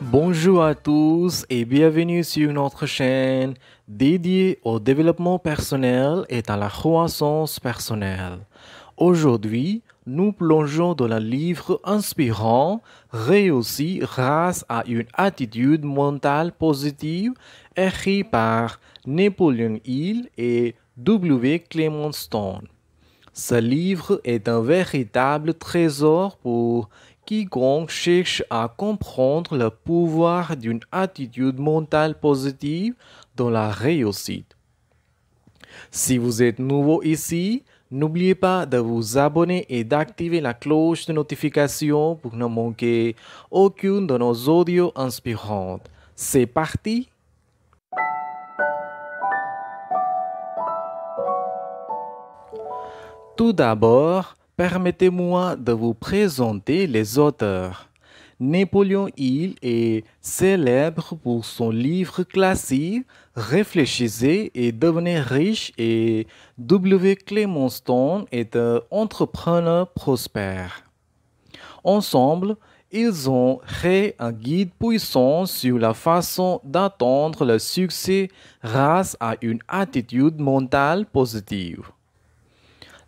Bonjour à tous et bienvenue sur notre chaîne dédiée au développement personnel et à la croissance personnelle. Aujourd'hui, nous plongeons dans le livre inspirant Réussi grâce à une attitude mentale positive écrit par Napoleon Hill et W. Clement Stone. Ce livre est un véritable trésor pour quiconque cherche à comprendre le pouvoir d'une attitude mentale positive dans la réussite. Si vous êtes nouveau ici, n'oubliez pas de vous abonner et d'activer la cloche de notification pour ne manquer aucune de nos audios inspirantes. C'est parti Tout d'abord, permettez-moi de vous présenter les auteurs. Napoléon Hill est célèbre pour son livre classique Réfléchissez et devenez riche et W. Stone est un entrepreneur prospère. Ensemble, ils ont créé un guide puissant sur la façon d'attendre le succès grâce à une attitude mentale positive.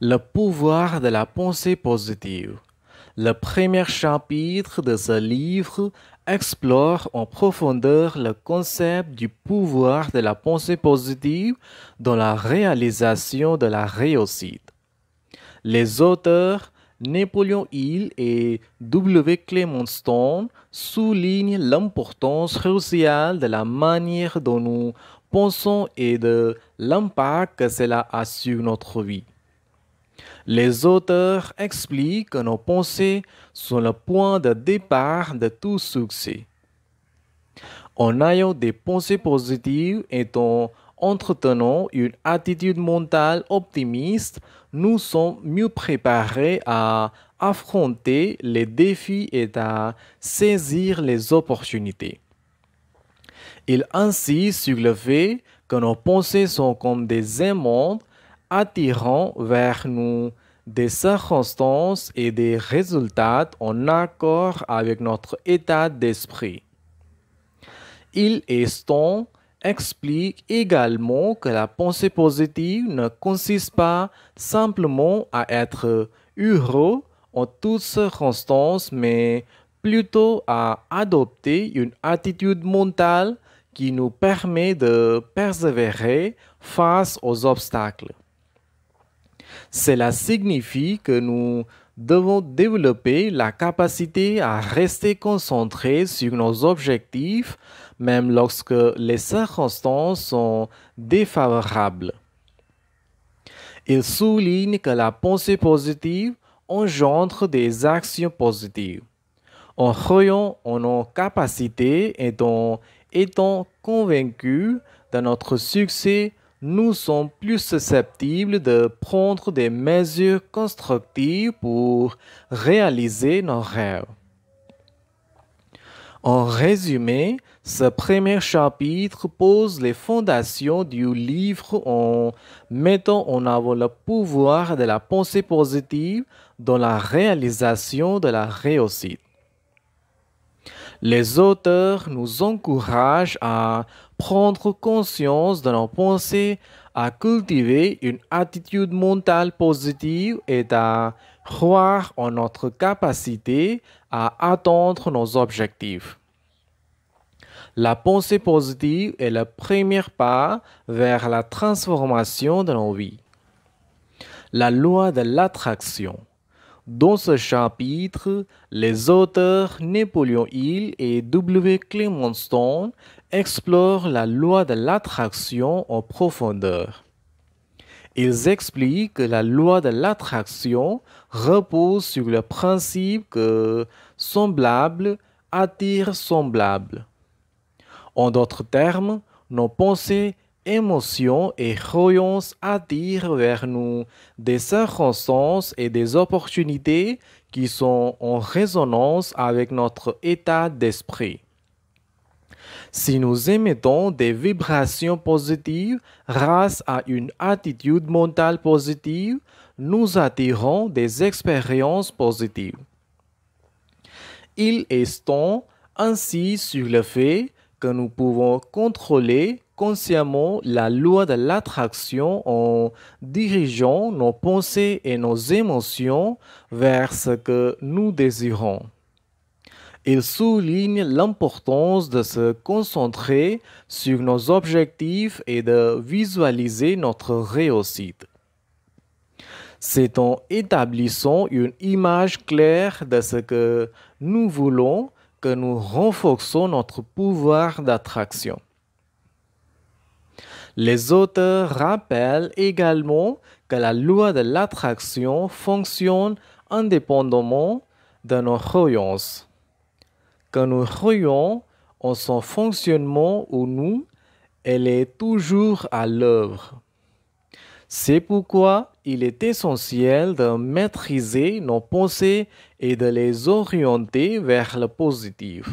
Le pouvoir de la pensée positive. Le premier chapitre de ce livre explore en profondeur le concept du pouvoir de la pensée positive dans la réalisation de la réussite. Les auteurs Napoléon Hill et W. Clement Stone soulignent l'importance cruciale de la manière dont nous pensons et de l'impact que cela a sur notre vie. Les auteurs expliquent que nos pensées sont le point de départ de tout succès. En ayant des pensées positives et en entretenant une attitude mentale optimiste, nous sommes mieux préparés à affronter les défis et à saisir les opportunités. Il insistent sur le fait que nos pensées sont comme des aimants attirant vers nous des circonstances et des résultats en accord avec notre état d'esprit. Il eston explique également que la pensée positive ne consiste pas simplement à être heureux en toutes circonstances, mais plutôt à adopter une attitude mentale qui nous permet de persévérer face aux obstacles. Cela signifie que nous devons développer la capacité à rester concentrés sur nos objectifs même lorsque les circonstances sont défavorables. Il souligne que la pensée positive engendre des actions positives. En croyant en nos capacités et en étant convaincus de notre succès, nous sommes plus susceptibles de prendre des mesures constructives pour réaliser nos rêves. En résumé, ce premier chapitre pose les fondations du livre en mettant en avant le pouvoir de la pensée positive dans la réalisation de la réussite. Les auteurs nous encouragent à prendre conscience de nos pensées, à cultiver une attitude mentale positive et à croire en notre capacité à atteindre nos objectifs. La pensée positive est le premier pas vers la transformation de nos vies. La loi de l'attraction. Dans ce chapitre, les auteurs Napoléon Hill et W. Clement Stone Explore la loi de l'attraction en profondeur. Ils expliquent que la loi de l'attraction repose sur le principe que semblable attire semblable. En d'autres termes, nos pensées, émotions et croyances attirent vers nous des circonstances et des opportunités qui sont en résonance avec notre état d'esprit. Si nous émettons des vibrations positives grâce à une attitude mentale positive, nous attirons des expériences positives. Il est temps ainsi sur le fait que nous pouvons contrôler consciemment la loi de l'attraction en dirigeant nos pensées et nos émotions vers ce que nous désirons. Il souligne l'importance de se concentrer sur nos objectifs et de visualiser notre réussite. C'est en établissant une image claire de ce que nous voulons que nous renforçons notre pouvoir d'attraction. Les auteurs rappellent également que la loi de l'attraction fonctionne indépendamment de nos croyances quand nous croyons en son fonctionnement ou nous, elle est toujours à l'œuvre. C'est pourquoi il est essentiel de maîtriser nos pensées et de les orienter vers le positif.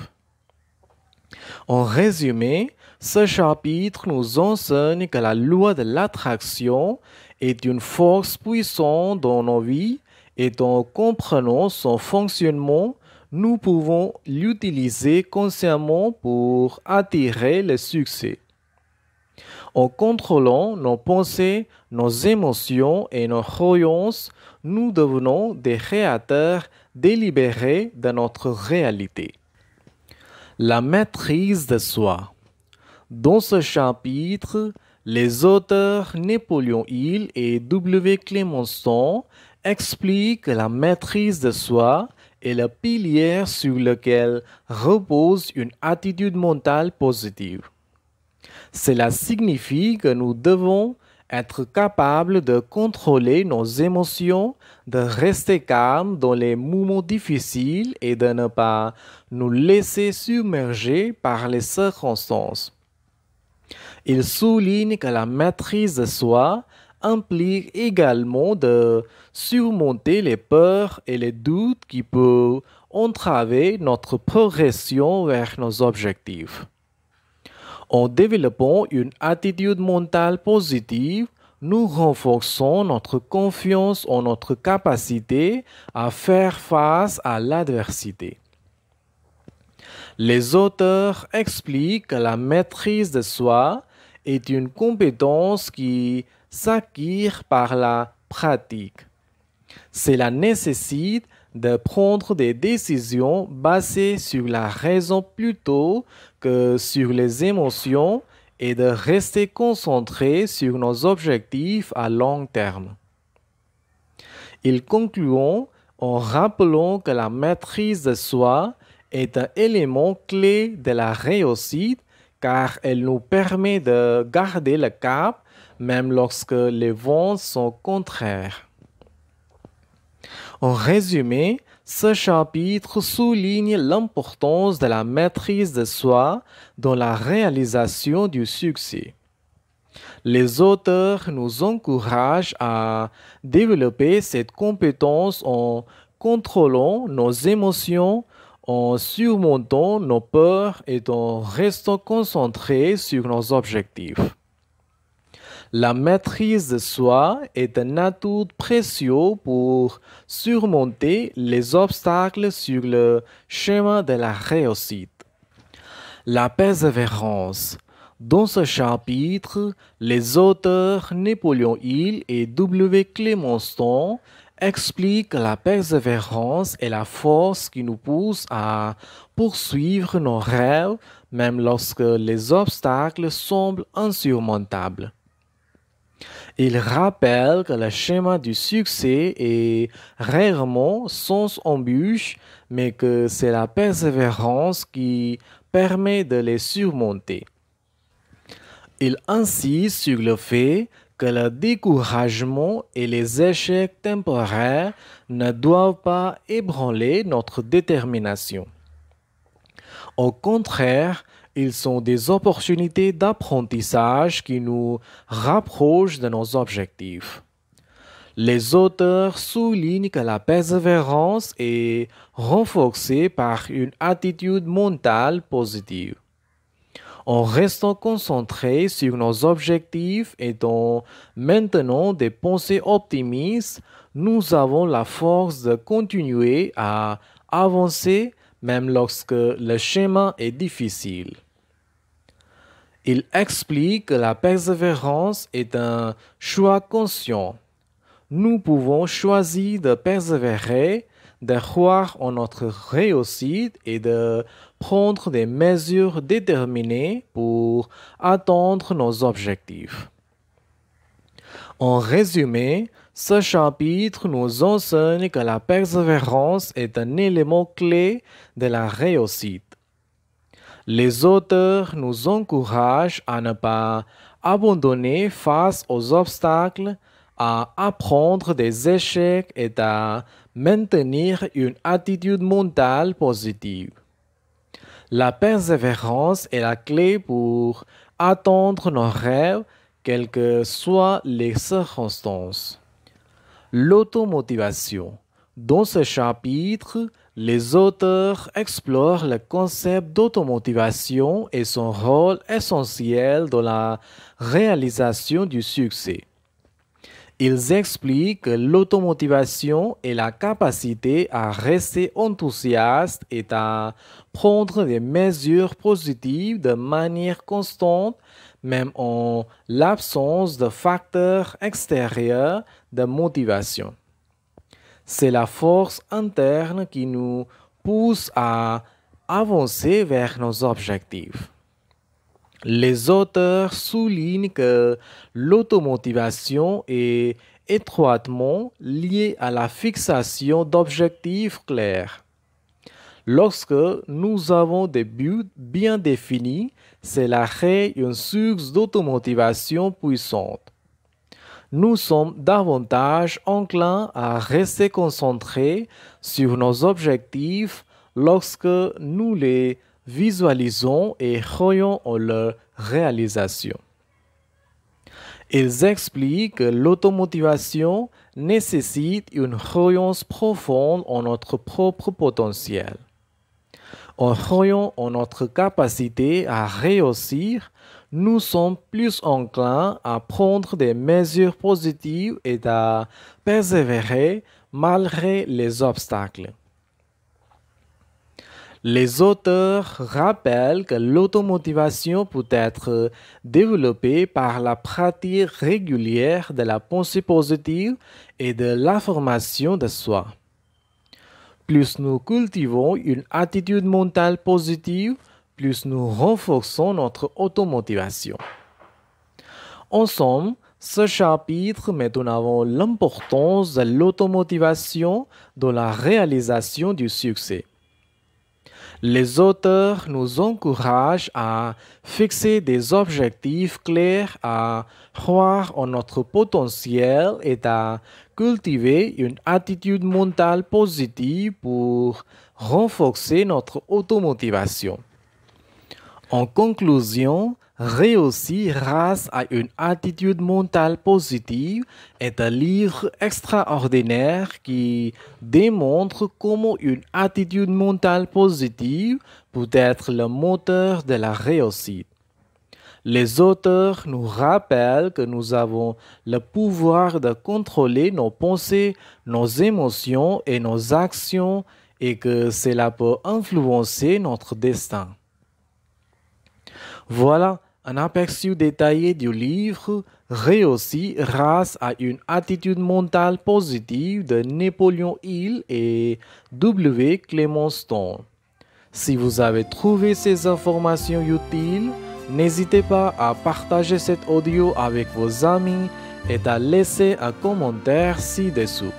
En résumé, ce chapitre nous enseigne que la loi de l'attraction est une force puissante dans nos vies et en comprenant son fonctionnement, nous pouvons l'utiliser consciemment pour attirer le succès. En contrôlant nos pensées, nos émotions et nos croyances, nous devenons des créateurs délibérés de notre réalité. La maîtrise de soi. Dans ce chapitre, les auteurs Napoléon Hill et W. Clemenceau expliquent la maîtrise de soi est le pilier sur lequel repose une attitude mentale positive. Cela signifie que nous devons être capables de contrôler nos émotions, de rester calmes dans les moments difficiles et de ne pas nous laisser submerger par les circonstances. Il souligne que la maîtrise de soi implique également de surmonter les peurs et les doutes qui peuvent entraver notre progression vers nos objectifs. En développant une attitude mentale positive, nous renforçons notre confiance en notre capacité à faire face à l'adversité. Les auteurs expliquent que la maîtrise de soi est une compétence qui s'acquiert par la pratique. Cela nécessite de prendre des décisions basées sur la raison plutôt que sur les émotions et de rester concentré sur nos objectifs à long terme. Ils concluons en rappelant que la maîtrise de soi est un élément clé de la réussite car elle nous permet de garder le cap même lorsque les vents sont contraires. En résumé, ce chapitre souligne l'importance de la maîtrise de soi dans la réalisation du succès. Les auteurs nous encouragent à développer cette compétence en contrôlant nos émotions, en surmontant nos peurs et en restant concentrés sur nos objectifs. La maîtrise de soi est un atout précieux pour surmonter les obstacles sur le chemin de la réussite. La persévérance. Dans ce chapitre, les auteurs Napoléon Hill et W. Clemenceau expliquent la persévérance est la force qui nous pousse à poursuivre nos rêves même lorsque les obstacles semblent insurmontables. Il rappelle que le schéma du succès est rarement sans embûches, mais que c'est la persévérance qui permet de les surmonter. Il insiste sur le fait que le découragement et les échecs temporaires ne doivent pas ébranler notre détermination. Au contraire, ils sont des opportunités d'apprentissage qui nous rapprochent de nos objectifs. Les auteurs soulignent que la persévérance est renforcée par une attitude mentale positive. En restant concentrés sur nos objectifs et en maintenant des pensées optimistes, nous avons la force de continuer à avancer même lorsque le chemin est difficile. Il explique que la persévérance est un choix conscient. Nous pouvons choisir de persévérer, de croire en notre réussite et de prendre des mesures déterminées pour atteindre nos objectifs. En résumé, ce chapitre nous enseigne que la persévérance est un élément clé de la réussite les auteurs nous encouragent à ne pas abandonner face aux obstacles, à apprendre des échecs et à maintenir une attitude mentale positive. La persévérance est la clé pour atteindre nos rêves, quelles que soient les circonstances. L'automotivation. Dans ce chapitre, les auteurs explorent le concept d'automotivation et son rôle essentiel dans la réalisation du succès. Ils expliquent que l'automotivation est la capacité à rester enthousiaste et à prendre des mesures positives de manière constante, même en l'absence de facteurs extérieurs de motivation. C'est la force interne qui nous pousse à avancer vers nos objectifs. Les auteurs soulignent que l'automotivation est étroitement liée à la fixation d'objectifs clairs. Lorsque nous avons des buts bien définis, cela crée une source d'automotivation puissante nous sommes davantage enclins à rester concentrés sur nos objectifs lorsque nous les visualisons et croyons en leur réalisation. Ils expliquent que l'automotivation nécessite une croyance profonde en notre propre potentiel. En croyant en notre capacité à réussir, nous sommes plus enclins à prendre des mesures positives et à persévérer malgré les obstacles. Les auteurs rappellent que l'automotivation peut être développée par la pratique régulière de la pensée positive et de l'information de soi. Plus nous cultivons une attitude mentale positive, plus nous renforçons notre automotivation. En somme, ce chapitre met en avant l'importance de l'automotivation dans la réalisation du succès. Les auteurs nous encouragent à fixer des objectifs clairs, à croire en notre potentiel et à cultiver une attitude mentale positive pour renforcer notre automotivation. En conclusion, Réussir grâce à une attitude mentale positive est un livre extraordinaire qui démontre comment une attitude mentale positive peut être le moteur de la réussite. Les auteurs nous rappellent que nous avons le pouvoir de contrôler nos pensées, nos émotions et nos actions et que cela peut influencer notre destin. Voilà un aperçu détaillé du livre réussit grâce à une attitude mentale positive de Napoléon Hill et W. Stone. Si vous avez trouvé ces informations utiles, n'hésitez pas à partager cet audio avec vos amis et à laisser un commentaire ci-dessous.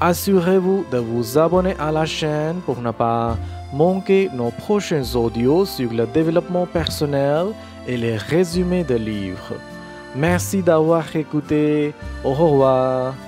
Assurez-vous de vous abonner à la chaîne pour ne pas manquer nos prochains audios sur le développement personnel et les résumés de livres. Merci d'avoir écouté. Au revoir.